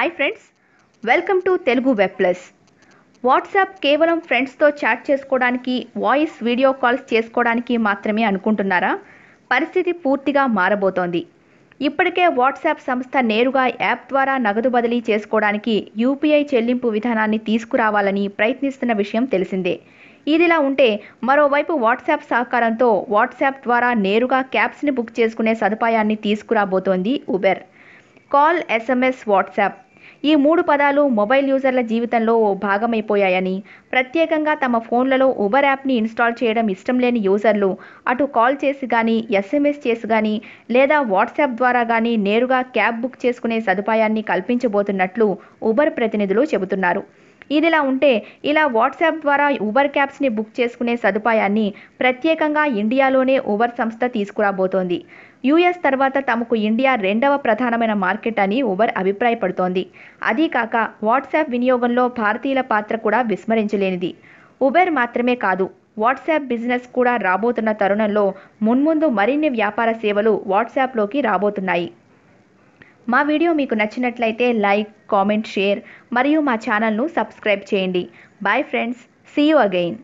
hi friends welcome to Telugu web plus WhatsApp కేవలం ఫ్రెండ్స్తో chat చేసుకోవడానికి వాయిస్ వీడియో కాల్స్ చేసుకోవడానికి మాత్రమే అనుకుంటున్నారా పరిస్థితి పూర్తిగా మారబోతోంది ఇప్పటికే వాట్సాప్ సంస్థ నేరుగా యాప్ ద్వారా నగదు బదిలీ చేసుకోవడానికి యూపీఐ చెల్లింపు విధానాన్ని తీసుకురావాలని ప్రయత్నిస్తున్న విషయం తెలిసిందే ఇదిలా ఉంటే మరోవైపు వాట్సాప్ సహకారంతో వాట్సాప్ ద్వారా నేరుగా క్యాబ్స్ని బుక్ చేసుకునే సదుపాయాన్ని తీసుకురాబోతోంది ఉబెర్ కాల్ ఎస్ఎంఎస్ వాట్సాప్ ఈ మూడు పదాలు మొబైల్ యూజర్ల జీవితంలో ఓ భాగమైపోయాయని ప్రత్యేకంగా తమ ఫోన్లలో ఉబర్ యాప్ని ఇన్స్టాల్ చేయడం ఇష్టం లేని యూజర్లు అటు కాల్ చేసి కానీ ఎస్ఎంఎస్ చేసి కానీ లేదా వాట్సాప్ ద్వారా కానీ నేరుగా క్యాబ్ బుక్ చేసుకునే సదుపాయాన్ని కల్పించబోతున్నట్లు ఉబర్ ప్రతినిధులు చెబుతున్నారు ఇదిలా ఉంటే ఇలా వాట్సాప్ ద్వారా ఊబర్ క్యాబ్స్ని బుక్ చేసుకునే సదుపాయాన్ని ప్రత్యేకంగా ఇండియాలోనే ఉబర్ సంస్థ తీసుకురాబోతోంది యుఎస్ తర్వాత తమకు ఇండియా రెండవ ప్రధానమైన మార్కెట్ అని ఉబర్ అభిప్రాయపడుతోంది అదీ కాక వాట్సాప్ వినియోగంలో భారతీయుల పాత్ర కూడా విస్మరించలేనిది ఉబెర్ మాత్రమే కాదు వాట్సాప్ బిజినెస్ కూడా రాబోతున్న తరుణంలో మున్ముందు మరిన్ని వ్యాపార సేవలు వాట్సాప్లోకి రాబోతున్నాయి మా వీడియో మీకు నచ్చినట్లయితే లైక్ కామెంట్ షేర్ మరియు మా ఛానల్ను సబ్స్క్రైబ్ చేయండి bye friends see you again